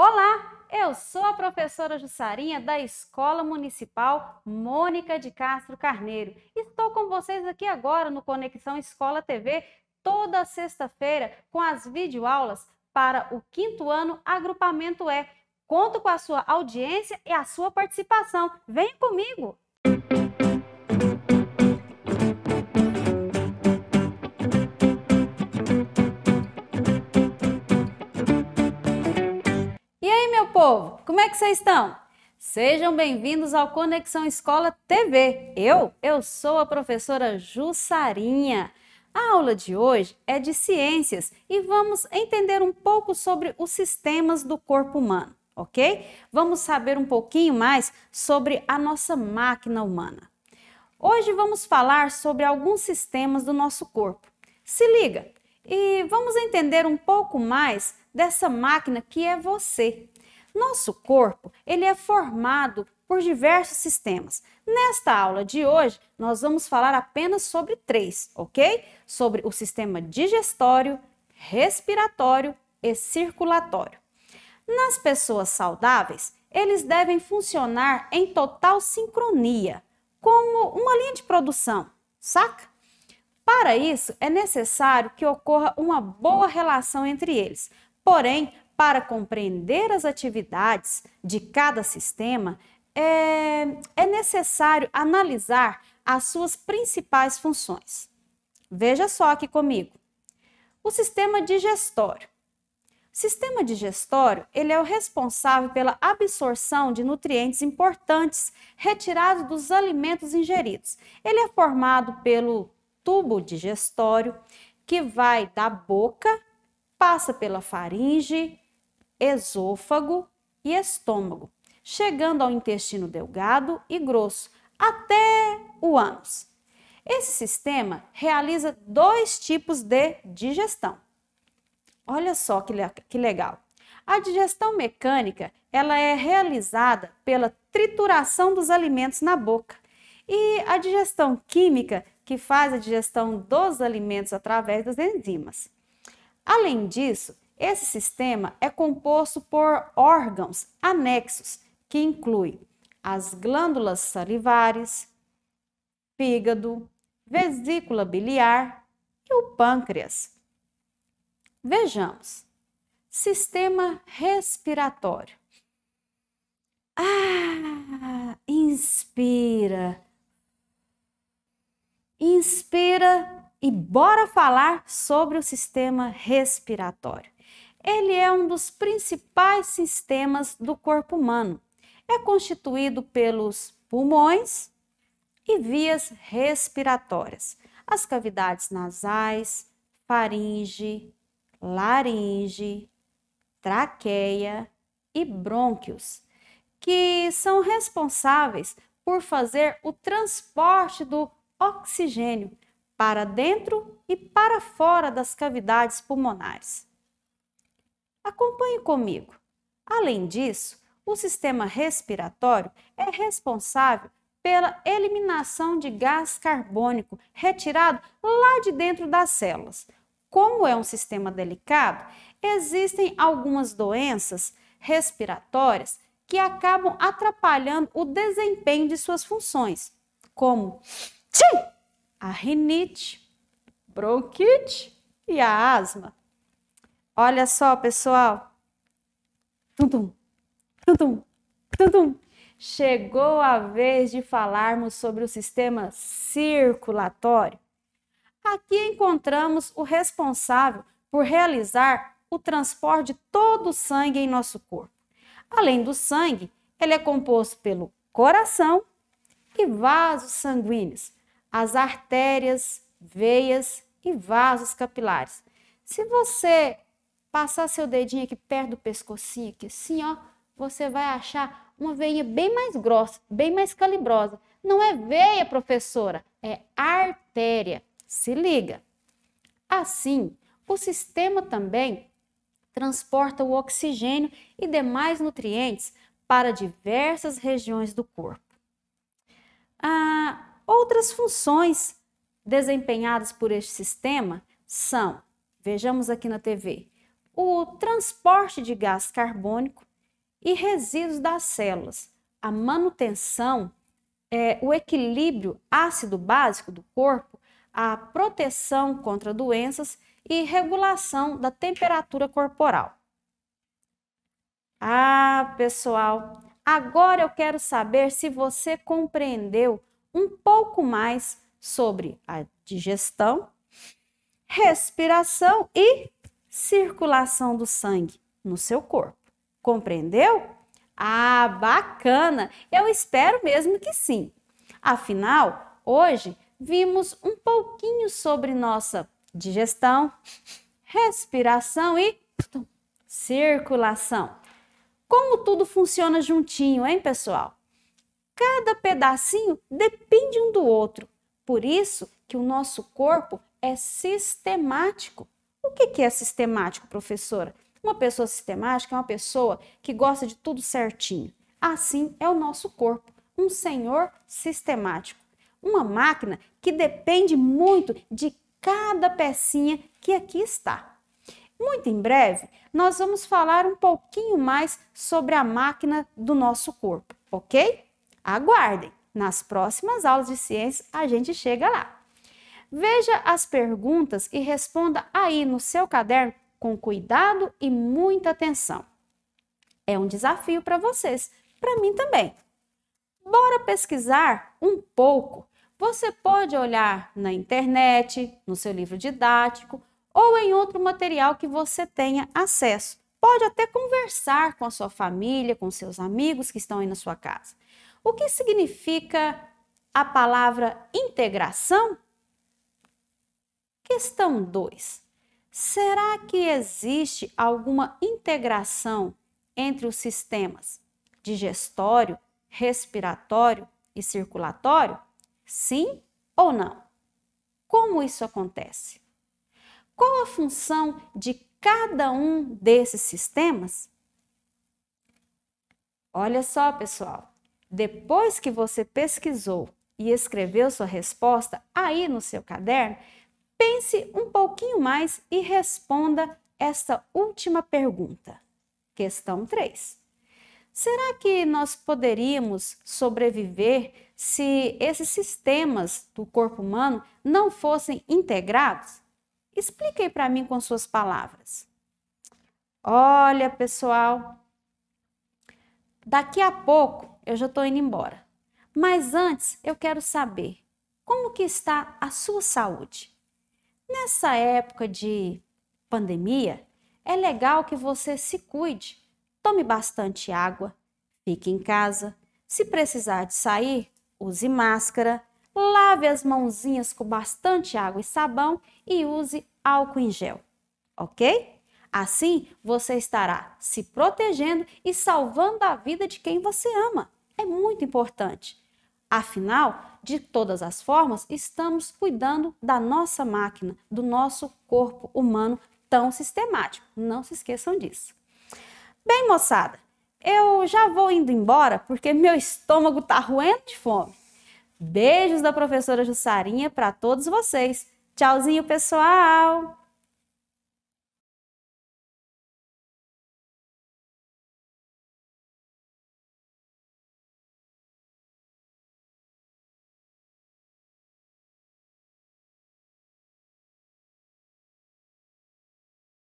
Olá, eu sou a professora Jussarinha da Escola Municipal Mônica de Castro Carneiro. Estou com vocês aqui agora no Conexão Escola TV, toda sexta-feira, com as videoaulas para o quinto ano Agrupamento E. Conto com a sua audiência e a sua participação. Vem comigo! é que vocês estão? Sejam bem-vindos ao Conexão Escola TV. Eu, eu sou a professora Jussarinha. A aula de hoje é de ciências e vamos entender um pouco sobre os sistemas do corpo humano, ok? Vamos saber um pouquinho mais sobre a nossa máquina humana. Hoje vamos falar sobre alguns sistemas do nosso corpo. Se liga e vamos entender um pouco mais dessa máquina que é você. Nosso corpo, ele é formado por diversos sistemas. Nesta aula de hoje, nós vamos falar apenas sobre três, ok? Sobre o sistema digestório, respiratório e circulatório. Nas pessoas saudáveis, eles devem funcionar em total sincronia, como uma linha de produção, saca? Para isso, é necessário que ocorra uma boa relação entre eles. Porém, para compreender as atividades de cada sistema, é, é necessário analisar as suas principais funções. Veja só aqui comigo. O sistema digestório. O sistema digestório, ele é o responsável pela absorção de nutrientes importantes retirados dos alimentos ingeridos. Ele é formado pelo tubo digestório, que vai da boca, passa pela faringe, esôfago e estômago, chegando ao intestino delgado e grosso, até o ânus. Esse sistema realiza dois tipos de digestão. Olha só que, le que legal. A digestão mecânica, ela é realizada pela trituração dos alimentos na boca. E a digestão química, que faz a digestão dos alimentos através das enzimas. Além disso, esse sistema é composto por órgãos anexos, que inclui as glândulas salivares, fígado, vesícula biliar e o pâncreas. Vejamos. Sistema respiratório. Ah, inspira. Inspira e bora falar sobre o sistema respiratório ele é um dos principais sistemas do corpo humano. É constituído pelos pulmões e vias respiratórias, as cavidades nasais, faringe, laringe, traqueia e brônquios, que são responsáveis por fazer o transporte do oxigênio para dentro e para fora das cavidades pulmonares. Acompanhe comigo. Além disso, o sistema respiratório é responsável pela eliminação de gás carbônico retirado lá de dentro das células. Como é um sistema delicado, existem algumas doenças respiratórias que acabam atrapalhando o desempenho de suas funções, como a rinite, bronquite e a asma. Olha só, pessoal. Tum-tum, tum-tum, tum-tum. Chegou a vez de falarmos sobre o sistema circulatório. Aqui encontramos o responsável por realizar o transporte de todo o sangue em nosso corpo. Além do sangue, ele é composto pelo coração e vasos sanguíneos, as artérias, veias e vasos capilares. Se você passar seu dedinho aqui perto do pescocinho, aqui assim, ó, você vai achar uma veia bem mais grossa, bem mais calibrosa. Não é veia, professora, é artéria. Se liga. Assim, o sistema também transporta o oxigênio e demais nutrientes para diversas regiões do corpo. Ah, outras funções desempenhadas por este sistema são, vejamos aqui na TV, o transporte de gás carbônico e resíduos das células, a manutenção, é, o equilíbrio ácido básico do corpo, a proteção contra doenças e regulação da temperatura corporal. Ah, pessoal, agora eu quero saber se você compreendeu um pouco mais sobre a digestão, respiração e circulação do sangue no seu corpo. Compreendeu? Ah, bacana! Eu espero mesmo que sim. Afinal, hoje vimos um pouquinho sobre nossa digestão, respiração e circulação. Como tudo funciona juntinho, hein, pessoal? Cada pedacinho depende um do outro. Por isso que o nosso corpo é sistemático que, que é sistemático, professora? Uma pessoa sistemática é uma pessoa que gosta de tudo certinho. Assim é o nosso corpo, um senhor sistemático. Uma máquina que depende muito de cada pecinha que aqui está. Muito em breve, nós vamos falar um pouquinho mais sobre a máquina do nosso corpo, ok? Aguardem! Nas próximas aulas de ciências, a gente chega lá. Veja as perguntas e responda aí no seu caderno com cuidado e muita atenção. É um desafio para vocês, para mim também. Bora pesquisar um pouco. Você pode olhar na internet, no seu livro didático ou em outro material que você tenha acesso. Pode até conversar com a sua família, com seus amigos que estão aí na sua casa. O que significa a palavra integração? Questão 2. Será que existe alguma integração entre os sistemas digestório, respiratório e circulatório? Sim ou não? Como isso acontece? Qual a função de cada um desses sistemas? Olha só, pessoal, depois que você pesquisou e escreveu sua resposta aí no seu caderno, Pense um pouquinho mais e responda esta última pergunta. Questão 3. Será que nós poderíamos sobreviver se esses sistemas do corpo humano não fossem integrados? Explique para mim com suas palavras. Olha, pessoal, daqui a pouco eu já estou indo embora. Mas antes eu quero saber como que está a sua saúde? Nessa época de pandemia, é legal que você se cuide, tome bastante água, fique em casa. Se precisar de sair, use máscara, lave as mãozinhas com bastante água e sabão e use álcool em gel, ok? Assim você estará se protegendo e salvando a vida de quem você ama. É muito importante. Afinal, de todas as formas, estamos cuidando da nossa máquina, do nosso corpo humano tão sistemático. Não se esqueçam disso. Bem, moçada, eu já vou indo embora porque meu estômago tá ruendo de fome. Beijos da professora Jussarinha para todos vocês. Tchauzinho, pessoal!